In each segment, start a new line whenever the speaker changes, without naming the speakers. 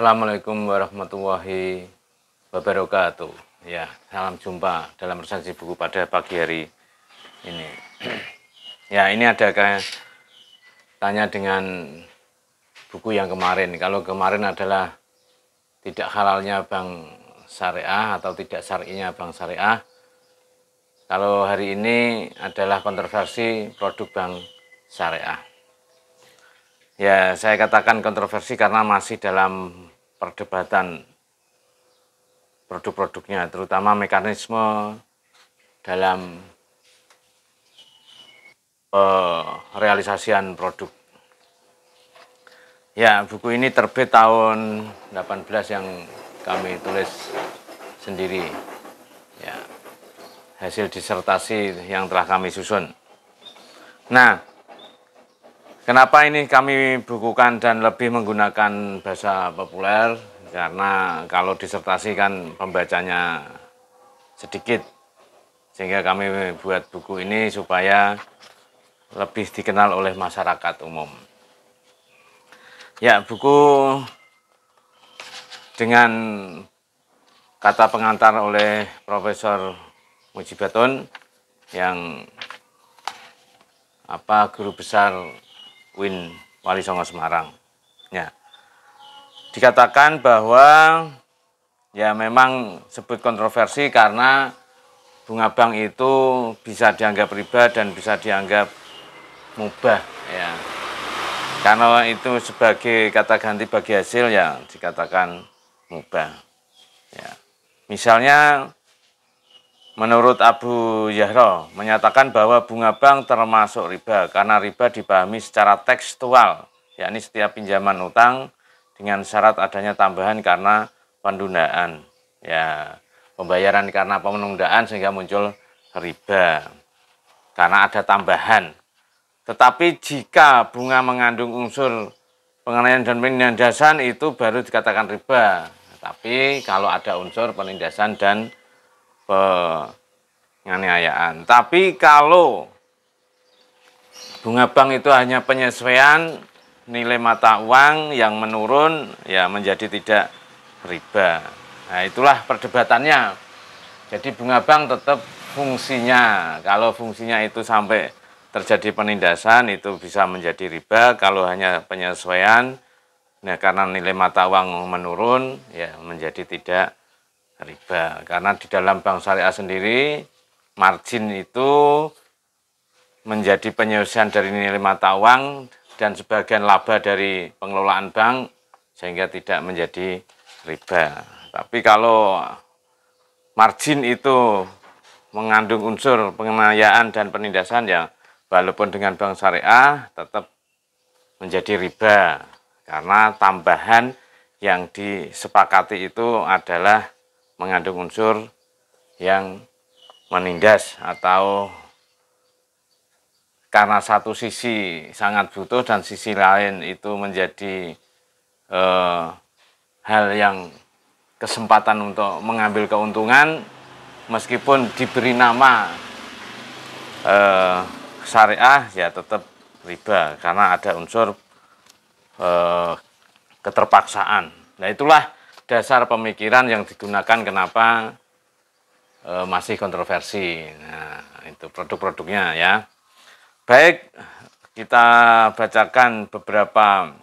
Assalamualaikum warahmatullahi wabarakatuh. Ya, salam jumpa dalam resensi buku pada pagi hari ini. ya, ini ada kayak tanya dengan buku yang kemarin. Kalau kemarin adalah tidak halalnya bank syariah atau tidak syari'nya bank syariah. Kalau hari ini adalah kontroversi produk bank syariah. Ya, saya katakan kontroversi karena masih dalam perdebatan produk-produknya, terutama mekanisme dalam eh, realisasian produk. Ya, buku ini terbit tahun 18 yang kami tulis sendiri. Ya, hasil disertasi yang telah kami susun. Nah, Kenapa ini kami bukukan dan lebih menggunakan bahasa populer? Karena kalau disertasi kan pembacanya sedikit. Sehingga kami buat buku ini supaya lebih dikenal oleh masyarakat umum. Ya, buku dengan kata pengantar oleh Profesor Mujibatun yang apa guru besar Win Wali Songo Semarang. Ya. Dikatakan bahwa ya memang sebut kontroversi karena bunga bank itu bisa dianggap riba dan bisa dianggap mubah ya. Karena itu sebagai kata ganti bagi hasil yang dikatakan mubah. Ya. Misalnya Menurut Abu Yahro, menyatakan bahwa bunga bank termasuk riba karena riba dipahami secara tekstual, yakni setiap pinjaman utang dengan syarat adanya tambahan karena pendundaan. Ya, pembayaran karena penundaan sehingga muncul riba. Karena ada tambahan. Tetapi jika bunga mengandung unsur pengenaian dan penindasan itu baru dikatakan riba. Tapi kalau ada unsur penindasan dan penganiayaan. Tapi kalau bunga bank itu hanya penyesuaian nilai mata uang yang menurun ya menjadi tidak riba. Nah, itulah perdebatannya. Jadi bunga bank tetap fungsinya. Kalau fungsinya itu sampai terjadi penindasan itu bisa menjadi riba kalau hanya penyesuaian nah karena nilai mata uang menurun ya menjadi tidak riba karena di dalam bank syariah sendiri margin itu menjadi penyelesaian dari nilai mata uang dan sebagian laba dari pengelolaan bank sehingga tidak menjadi riba. Tapi kalau margin itu mengandung unsur pengenayaan dan penindasan ya walaupun dengan bank syariah tetap menjadi riba karena tambahan yang disepakati itu adalah mengandung unsur yang menindas atau karena satu sisi sangat butuh dan sisi lain itu menjadi eh, hal yang kesempatan untuk mengambil keuntungan meskipun diberi nama eh, syariah ya tetap riba karena ada unsur eh, keterpaksaan. Nah itulah dasar pemikiran yang digunakan kenapa e, masih kontroversi. Nah, itu produk-produknya ya. Baik, kita bacakan beberapa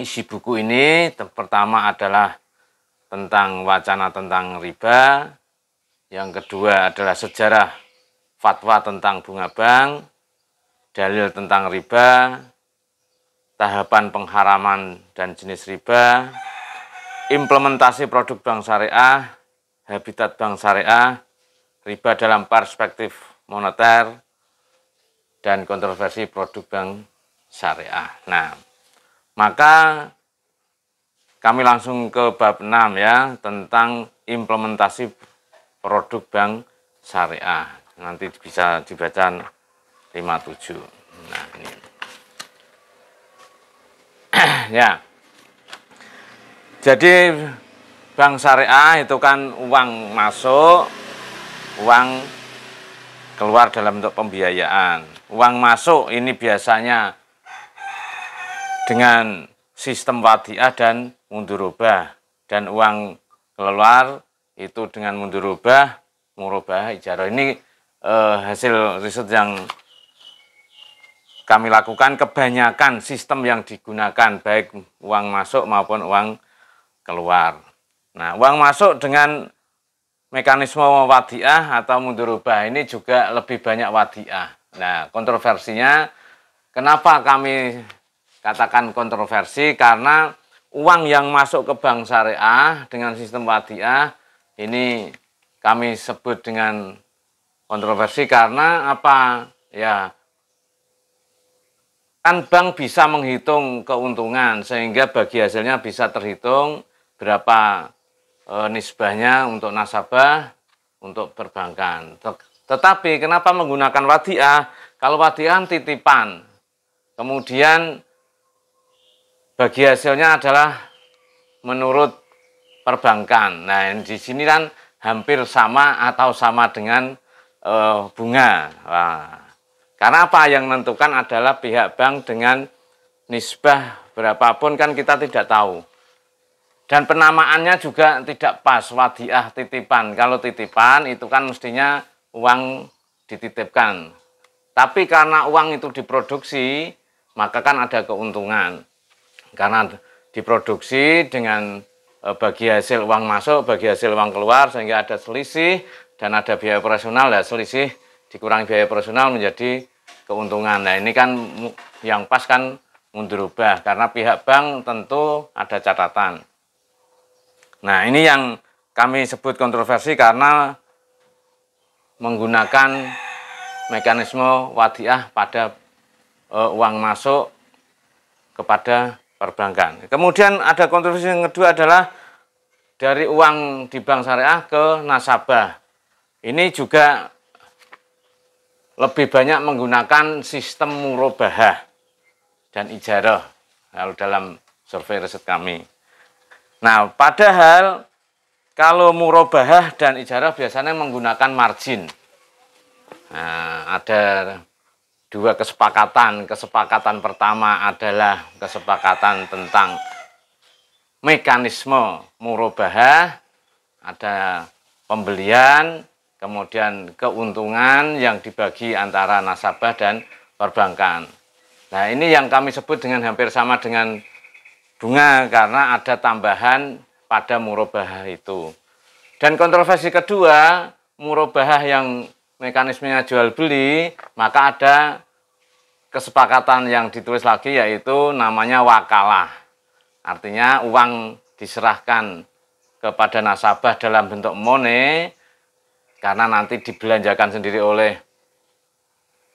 isi buku ini. Yang Pertama adalah tentang wacana tentang riba. Yang kedua adalah sejarah fatwa tentang bunga bank, dalil tentang riba, tahapan pengharaman dan jenis riba, implementasi produk bank syariah, habitat bank syariah, riba dalam perspektif moneter, dan kontroversi produk bank syariah. Nah, maka kami langsung ke bab 6 ya tentang implementasi produk bank syariah. Nanti bisa dibaca 57. Nah, ini. ya. Jadi bank syariah itu kan uang masuk, uang keluar dalam bentuk pembiayaan. Uang masuk ini biasanya dengan sistem wadiah dan mundurubah. Dan uang keluar itu dengan mundurubah, murubah, ijarah. Ini eh, hasil riset yang kami lakukan kebanyakan sistem yang digunakan baik uang masuk maupun uang keluar. Nah, uang masuk dengan mekanisme wadiah atau mundur ubah ini juga lebih banyak wadiah. Nah, kontroversinya kenapa kami katakan kontroversi karena uang yang masuk ke bank syariah dengan sistem wadiah ini kami sebut dengan kontroversi karena apa? Ya, kan bank bisa menghitung keuntungan sehingga bagi hasilnya bisa terhitung berapa e, nisbahnya untuk nasabah, untuk perbankan. Tetapi kenapa menggunakan wadiah? Kalau wadiah titipan, kemudian bagi hasilnya adalah menurut perbankan. Nah, di sini kan hampir sama atau sama dengan e, bunga. Wah. karena apa yang menentukan adalah pihak bank dengan nisbah berapapun kan kita tidak tahu. Dan penamaannya juga tidak pas, wadiah titipan. Kalau titipan itu kan mestinya uang dititipkan. Tapi karena uang itu diproduksi, maka kan ada keuntungan. Karena diproduksi dengan eh, bagi hasil uang masuk, bagi hasil uang keluar, sehingga ada selisih dan ada biaya operasional, ya selisih dikurangi biaya operasional menjadi keuntungan. Nah ini kan yang pas kan mundur ubah karena pihak bank tentu ada catatan Nah, ini yang kami sebut kontroversi karena menggunakan mekanisme wadiah pada uh, uang masuk kepada perbankan. Kemudian ada kontroversi yang kedua adalah dari uang di bank syariah ke nasabah. Ini juga lebih banyak menggunakan sistem murabahah dan ijarah kalau dalam survei riset kami. Nah, padahal kalau murabahah dan ijarah biasanya menggunakan margin. Nah, ada dua kesepakatan. Kesepakatan pertama adalah kesepakatan tentang mekanisme murabahah. Ada pembelian, kemudian keuntungan yang dibagi antara nasabah dan perbankan. Nah, ini yang kami sebut dengan hampir sama dengan bunga karena ada tambahan pada murabahah itu. Dan kontroversi kedua, murabahah yang mekanismenya jual beli, maka ada kesepakatan yang ditulis lagi yaitu namanya wakalah. Artinya uang diserahkan kepada nasabah dalam bentuk money karena nanti dibelanjakan sendiri oleh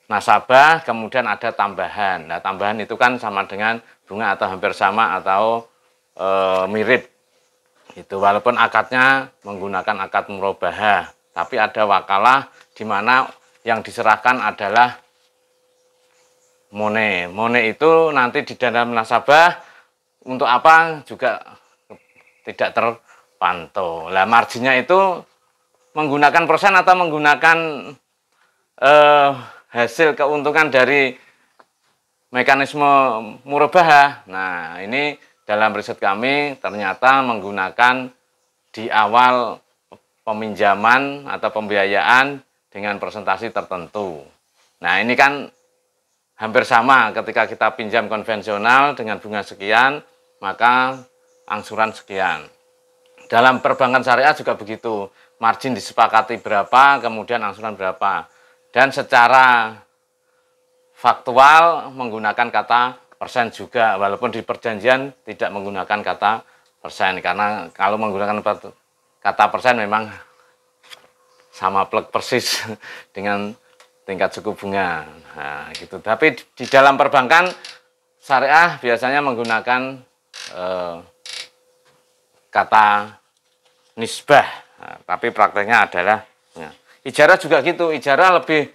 nasabah, kemudian ada tambahan. Nah, tambahan itu kan sama dengan bunga atau hampir sama atau e, mirip. Itu walaupun akadnya menggunakan akad murabahah, tapi ada wakalah di mana yang diserahkan adalah mone. Mone itu nanti di dalam nasabah untuk apa juga tidak terpantau. Lah marginnya itu menggunakan persen atau menggunakan eh, hasil keuntungan dari mekanisme murabah. Nah, ini dalam riset kami ternyata menggunakan di awal peminjaman atau pembiayaan dengan presentasi tertentu. Nah, ini kan hampir sama ketika kita pinjam konvensional dengan bunga sekian, maka angsuran sekian. Dalam perbankan syariah juga begitu, margin disepakati berapa, kemudian angsuran berapa. Dan secara faktual menggunakan kata persen juga, walaupun di perjanjian tidak menggunakan kata persen. Karena kalau menggunakan kata persen memang sama plek persis dengan tingkat suku bunga. Nah, gitu. Tapi di dalam perbankan syariah biasanya menggunakan eh, kata nisbah, nah, tapi prakteknya adalah ya, Ijarah juga gitu, ijarah lebih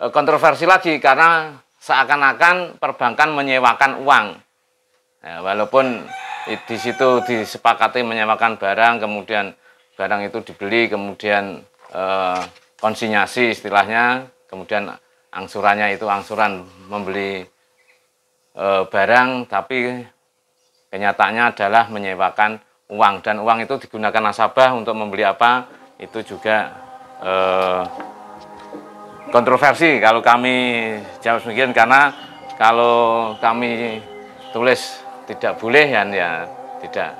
e, kontroversi lagi karena seakan-akan perbankan menyewakan uang. ya, walaupun di situ disepakati menyewakan barang, kemudian barang itu dibeli, kemudian eh, konsinyasi istilahnya, kemudian angsurannya itu angsuran membeli eh, barang, tapi kenyataannya adalah menyewakan uang dan uang itu digunakan nasabah untuk membeli apa itu juga Eh, kontroversi kalau kami jawab sekian karena kalau kami tulis tidak boleh ya, ya tidak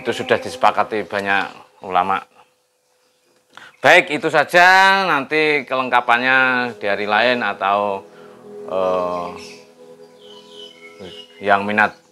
itu sudah disepakati banyak ulama baik itu saja nanti kelengkapannya di hari lain atau eh, yang minat